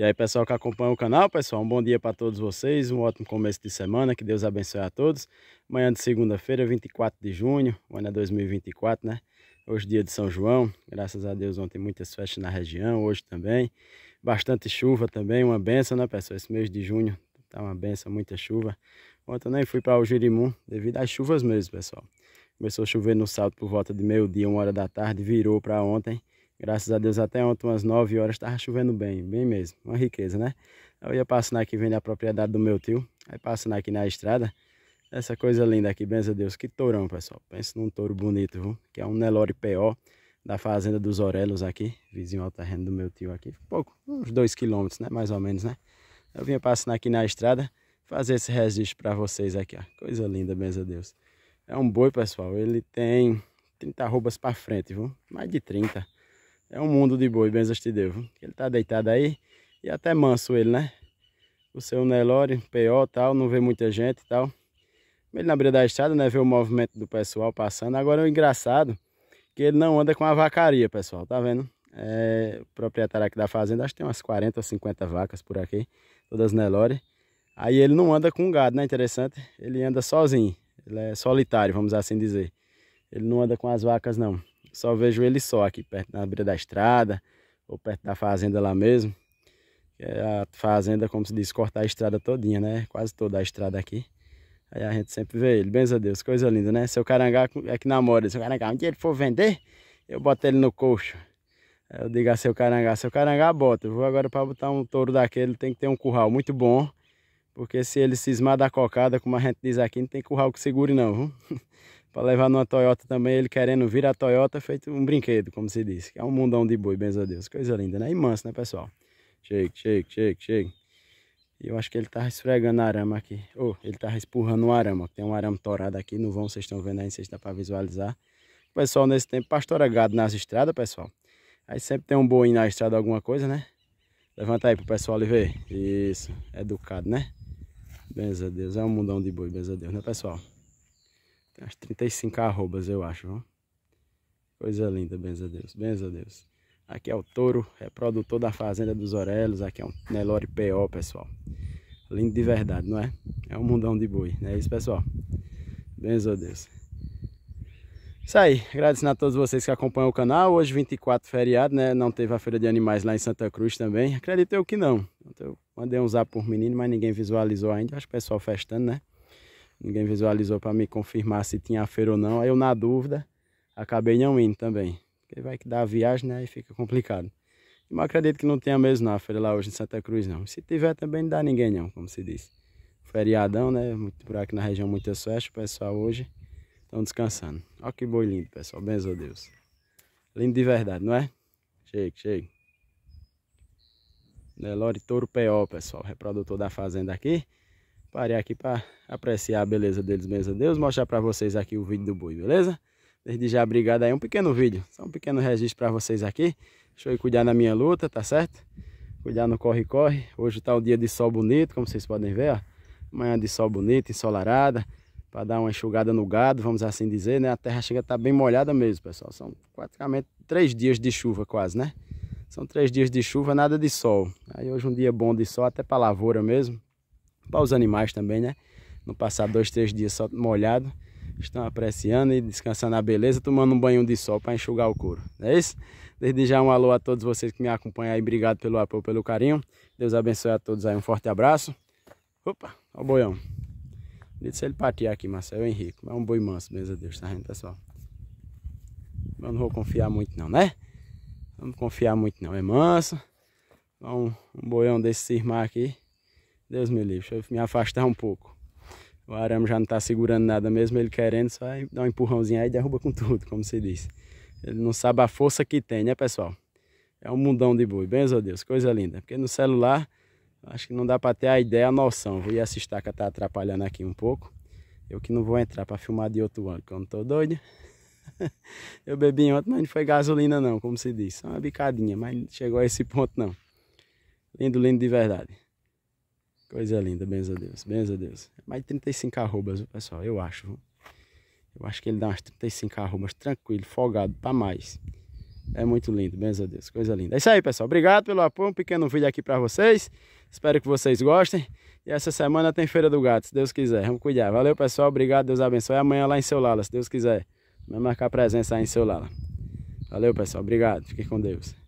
E aí, pessoal que acompanha o canal, pessoal, um bom dia para todos vocês, um ótimo começo de semana, que Deus abençoe a todos. Manhã de segunda-feira, 24 de junho, o ano é 2024, né? Hoje dia de São João, graças a Deus ontem muitas festas na região, hoje também. Bastante chuva também, uma benção, né, pessoal? Esse mês de junho tá uma benção, muita chuva. Ontem eu nem fui para o Jirimum devido às chuvas mesmo, pessoal. Começou a chover no salto por volta de meio-dia, uma hora da tarde, virou para ontem. Graças a Deus até ontem, umas 9 horas, estava chovendo bem, bem mesmo, uma riqueza, né? Eu ia passando aqui, vendo a propriedade do meu tio, aí passando aqui na estrada, essa coisa linda aqui, benza Deus, que tourão, pessoal. Pensa num touro bonito, viu? Que é um Nelore P.O., da fazenda dos Orelos aqui, vizinho ao terreno do meu tio aqui, pouco, uns 2 quilômetros, né? Mais ou menos, né? Eu vinha passando aqui na estrada, fazer esse registro para vocês aqui, ó. Coisa linda, benza Deus. É um boi, pessoal, ele tem 30 roubas para frente, viu? Mais de 30 é um mundo de boi, benzas te devo. Ele tá deitado aí e é até manso ele, né? O seu Nelore, PO tal, não vê muita gente e tal. Ele na beira da estrada, né? Vê o movimento do pessoal passando. Agora o engraçado que ele não anda com a vacaria, pessoal, tá vendo? É, o proprietário aqui da fazenda, acho que tem umas 40 ou 50 vacas por aqui, todas Nelore. Aí ele não anda com gado, né? Interessante. Ele anda sozinho. Ele é solitário, vamos assim dizer. Ele não anda com as vacas, não. Só vejo ele só aqui, perto na beira da estrada, ou perto da fazenda lá mesmo. É a fazenda, como se diz, cortar a estrada todinha, né? Quase toda a estrada aqui. Aí a gente sempre vê ele. Benza a Deus, coisa linda, né? Seu carangá é que namora. Seu carangá, um dia ele for vender, eu boto ele no coxo. Aí eu digo a seu carangá, seu carangá bota. Eu vou agora para botar um touro daquele, tem que ter um curral muito bom. Porque se ele cismar da cocada, como a gente diz aqui, não tem curral que segure não, viu? para levar numa Toyota também, ele querendo vir a Toyota é feito um brinquedo, como se diz. É um mundão de boi, benza a Deus. Coisa linda, né? manso, né, pessoal? Chega, chega, chega, chega. E eu acho que ele tá esfregando arama aqui. Ou oh, ele tá espurrando um arama. Tem um arame torado aqui no vão, vocês estão vendo aí, vocês dá para visualizar. O pessoal nesse tempo pastora gado nas estradas, pessoal. Aí sempre tem um boi na estrada alguma coisa, né? Levanta aí pro pessoal e ver. Isso, educado, né? Benza a Deus, é um mundão de boi, benza a Deus, né, pessoal? as 35 arrobas, eu acho. Viu? Coisa linda, benza Deus, benza a Deus. Aqui é o touro, é produtor da Fazenda dos Orelos. Aqui é um Nelore PO, pessoal. Lindo de verdade, não é? É um mundão de boi, não é isso, pessoal? Benza a Deus. Isso aí, agradecendo a todos vocês que acompanham o canal. Hoje, 24 feriado, né? Não teve a feira de animais lá em Santa Cruz também. Acredito eu que não. Então, eu mandei um zap por menino, mas ninguém visualizou ainda. Acho que o pessoal festando, né? Ninguém visualizou para me confirmar se tinha feira ou não. Aí eu, na dúvida, acabei não indo também. Porque vai que dá a viagem, né? E fica complicado. Mas acredito que não tenha mesmo na feira lá hoje em Santa Cruz, não. Se tiver também não dá ninguém, não, como se diz. Feriadão, né? Muito por aqui na região, muita festas. É o pessoal hoje estão descansando. Olha que boi lindo, pessoal. Benzo Deus. Lindo de verdade, não é? Chega, chega. Nelore Touro P.O., pessoal. Reprodutor da fazenda aqui. Parei aqui para apreciar a beleza deles mesmo. Deus mostrar para vocês aqui o vídeo do boi, beleza? Desde já, obrigado aí. Um pequeno vídeo, só um pequeno registro para vocês aqui. Deixa eu cuidar na minha luta, tá certo? Cuidar no corre-corre. Hoje tá um dia de sol bonito, como vocês podem ver, ó. Manhã de sol bonito, ensolarada para dar uma enxugada no gado, vamos assim dizer, né? A terra chega a estar tá bem molhada mesmo, pessoal. São praticamente três dias de chuva quase, né? São três dias de chuva, nada de sol. Aí hoje um dia bom de sol, até para lavoura mesmo para os animais também, né? Não passar dois, três dias só molhado. Estão apreciando e descansando a beleza, tomando um banho de sol para enxugar o couro. É isso? Desde já um alô a todos vocês que me acompanham aí. Obrigado pelo apoio, pelo carinho. Deus abençoe a todos aí. Um forte abraço. Opa, olha o boião. Deixa ele partir aqui, Marcelo Henrique. Mas é um boi manso, beleza Deus, tá vendo, pessoal? não vou confiar muito não, né? Vamos confiar muito não. É manso. Então, um boião desse irmão aqui. Deus me livre, deixa eu me afastar um pouco. O arame já não está segurando nada mesmo, ele querendo, só dá um empurrãozinho aí e derruba com tudo, como se diz. Ele não sabe a força que tem, né, pessoal? É um mundão de boi, benzo a Deus, coisa linda. Porque no celular, acho que não dá para ter a ideia, a noção. Vou ir essa estaca tá atrapalhando aqui um pouco. Eu que não vou entrar para filmar de outro ano, que eu não tô doido. eu bebi ontem, mas não foi gasolina não, como se diz. Só uma bicadinha, mas não chegou a esse ponto não. Lindo, lindo de verdade. Coisa linda, benza a Deus, benza a Deus. É mais de 35 arrobas, pessoal? Eu acho. Eu acho que ele dá umas 35 arrobas, tranquilo, folgado, pra mais. É muito lindo, benza a Deus, coisa linda. É isso aí, pessoal. Obrigado pelo apoio, um pequeno vídeo aqui pra vocês. Espero que vocês gostem. E essa semana tem Feira do Gato, se Deus quiser. Vamos cuidar. Valeu, pessoal. Obrigado, Deus abençoe. Amanhã lá em seu Lala, se Deus quiser. Vamos marcar presença aí em seu Lala. Valeu, pessoal. Obrigado. Fiquem com Deus.